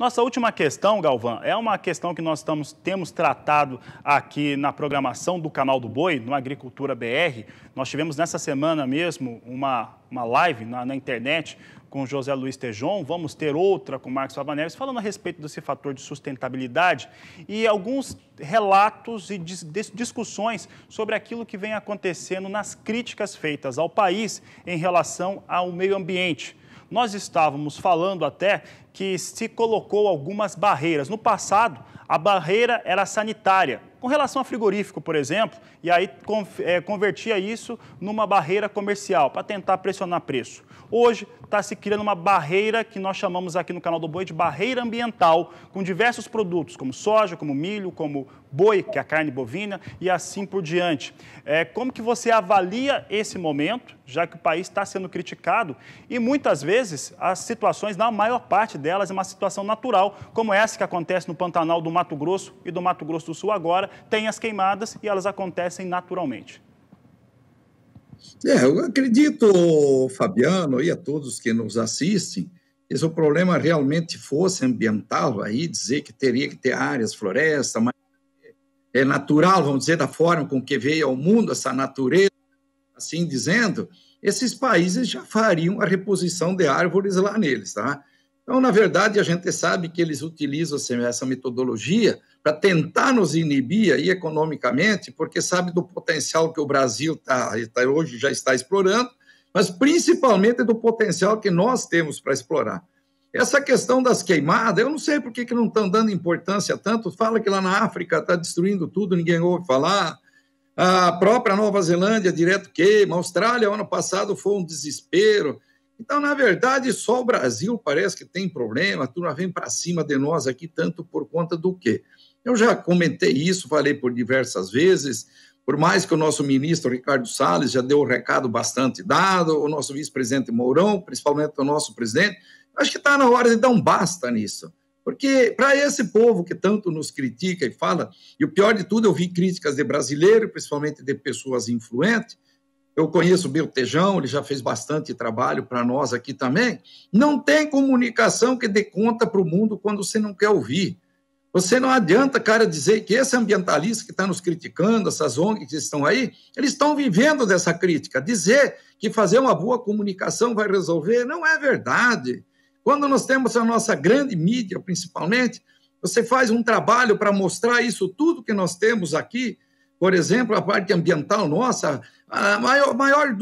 Nossa última questão, Galvão, é uma questão que nós estamos, temos tratado aqui na programação do canal do Boi, no Agricultura BR. Nós tivemos nessa semana mesmo uma, uma live na, na internet com José Luiz Tejon, vamos ter outra com Marcos Alvaneves, falando a respeito desse fator de sustentabilidade e alguns relatos e dis discussões sobre aquilo que vem acontecendo nas críticas feitas ao país em relação ao meio ambiente. Nós estávamos falando até que se colocou algumas barreiras. No passado, a barreira era sanitária, com relação a frigorífico, por exemplo, e aí é, convertia isso numa barreira comercial para tentar pressionar preço. Hoje está se criando uma barreira que nós chamamos aqui no canal do Boi de barreira ambiental, com diversos produtos, como soja, como milho, como boi, que é a carne bovina, e assim por diante. É, como que você avalia esse momento, já que o país está sendo criticado e muitas vezes as situações, na maior parte delas é uma situação natural, como essa que acontece no Pantanal do Mato Grosso e do Mato Grosso do Sul agora, tem as queimadas e elas acontecem naturalmente. É, eu acredito, Fabiano, e a todos que nos assistem, se o problema realmente fosse ambiental, aí dizer que teria que ter áreas, floresta, mas é natural, vamos dizer, da forma com que veio ao mundo essa natureza, assim dizendo, esses países já fariam a reposição de árvores lá neles, tá? Então, na verdade, a gente sabe que eles utilizam assim, essa metodologia para tentar nos inibir aí economicamente, porque sabe do potencial que o Brasil tá, tá hoje já está explorando, mas principalmente do potencial que nós temos para explorar. Essa questão das queimadas, eu não sei por que, que não estão dando importância tanto. Fala que lá na África está destruindo tudo, ninguém ouve falar. A própria Nova Zelândia direto queima. A Austrália, ano passado, foi um desespero. Então, na verdade, só o Brasil parece que tem problema, a turma vem para cima de nós aqui, tanto por conta do quê? Eu já comentei isso, falei por diversas vezes, por mais que o nosso ministro Ricardo Salles já deu o um recado bastante dado, o nosso vice-presidente Mourão, principalmente o nosso presidente, acho que está na hora de dar um basta nisso. Porque para esse povo que tanto nos critica e fala, e o pior de tudo, eu vi críticas de brasileiro, principalmente de pessoas influentes, eu conheço o Bill Tejão, ele já fez bastante trabalho para nós aqui também. Não tem comunicação que dê conta para o mundo quando você não quer ouvir. Você não adianta, cara, dizer que esse ambientalista que está nos criticando, essas ONGs que estão aí, eles estão vivendo dessa crítica. Dizer que fazer uma boa comunicação vai resolver não é verdade. Quando nós temos a nossa grande mídia, principalmente, você faz um trabalho para mostrar isso tudo que nós temos aqui, por exemplo, a parte ambiental nossa, a maior, maior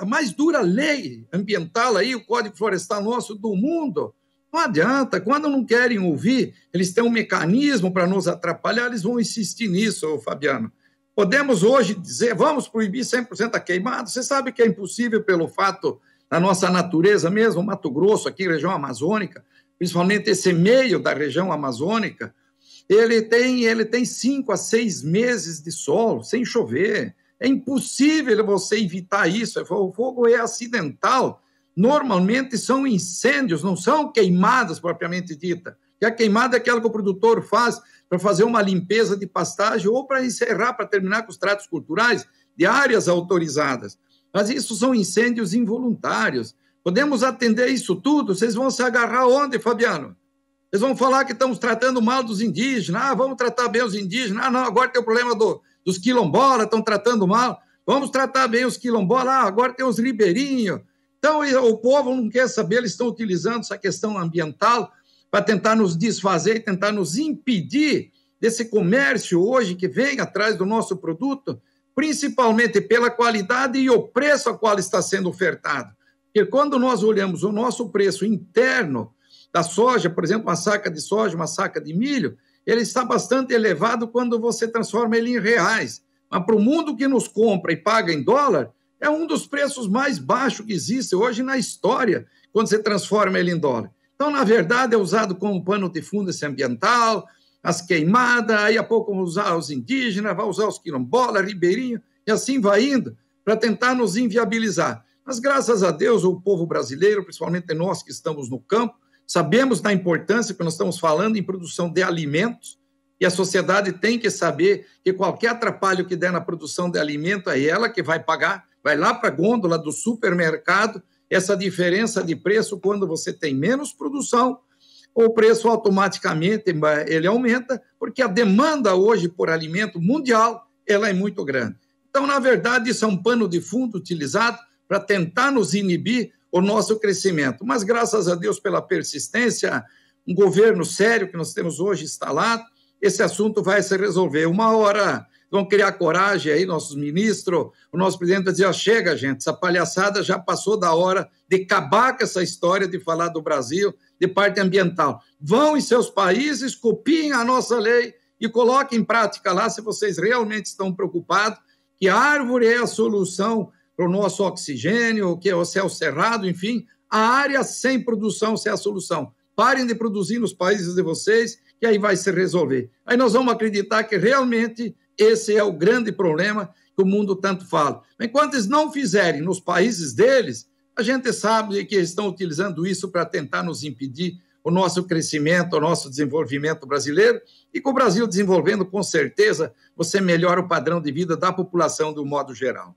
a mais dura lei ambiental aí, o Código Florestal nosso do mundo. Não adianta, quando não querem ouvir, eles têm um mecanismo para nos atrapalhar, eles vão insistir nisso, Fabiano. Podemos hoje dizer, vamos proibir 100% a queimada? Você sabe que é impossível pelo fato da nossa natureza mesmo, Mato Grosso, aqui, região amazônica, principalmente esse meio da região amazônica, ele tem, ele tem cinco a seis meses de sol, sem chover. É impossível você evitar isso. O fogo é acidental. Normalmente são incêndios, não são queimadas propriamente dita. E a queimada é aquela que o produtor faz para fazer uma limpeza de pastagem ou para encerrar, para terminar com os tratos culturais de áreas autorizadas. Mas isso são incêndios involuntários. Podemos atender isso tudo? Vocês vão se agarrar onde, Fabiano? Eles vão falar que estamos tratando mal dos indígenas, ah, vamos tratar bem os indígenas, ah, não, agora tem o problema do, dos quilombolas, estão tratando mal, vamos tratar bem os quilombolas, ah, agora tem os ribeirinhos. Então, o povo não quer saber, eles estão utilizando essa questão ambiental para tentar nos desfazer e tentar nos impedir desse comércio hoje que vem atrás do nosso produto, principalmente pela qualidade e o preço a qual está sendo ofertado. Porque quando nós olhamos o nosso preço interno, da soja, por exemplo, uma saca de soja, uma saca de milho, ele está bastante elevado quando você transforma ele em reais. Mas para o mundo que nos compra e paga em dólar, é um dos preços mais baixos que existe hoje na história, quando você transforma ele em dólar. Então, na verdade, é usado como pano de fundo esse ambiental, as queimadas, aí a pouco vão usar os indígenas, vão usar os quilombolas, ribeirinho, e assim vai indo, para tentar nos inviabilizar. Mas, graças a Deus, o povo brasileiro, principalmente nós que estamos no campo, Sabemos da importância que nós estamos falando em produção de alimentos e a sociedade tem que saber que qualquer atrapalho que der na produção de alimento é ela que vai pagar, vai lá para a gôndola do supermercado, essa diferença de preço quando você tem menos produção, o preço automaticamente eh, ele aumenta, porque a demanda hoje por alimento mundial ela é muito grande. Então, na verdade, isso é um pano de fundo utilizado para tentar nos inibir o nosso crescimento. Mas graças a Deus pela persistência, um governo sério que nós temos hoje instalado, esse assunto vai se resolver. Uma hora vão criar coragem aí, nossos ministros, o nosso presidente vai dizer: ah, chega, gente, essa palhaçada já passou da hora de acabar com essa história de falar do Brasil, de parte ambiental. Vão em seus países, copiem a nossa lei e coloquem em prática lá, se vocês realmente estão preocupados, que a árvore é a solução para o nosso oxigênio, que é o céu cerrado, enfim, a área sem produção se é a solução. Parem de produzir nos países de vocês, que aí vai se resolver. Aí nós vamos acreditar que realmente esse é o grande problema que o mundo tanto fala. Enquanto eles não fizerem nos países deles, a gente sabe que eles estão utilizando isso para tentar nos impedir o nosso crescimento, o nosso desenvolvimento brasileiro. E com o Brasil desenvolvendo, com certeza, você melhora o padrão de vida da população de um modo geral.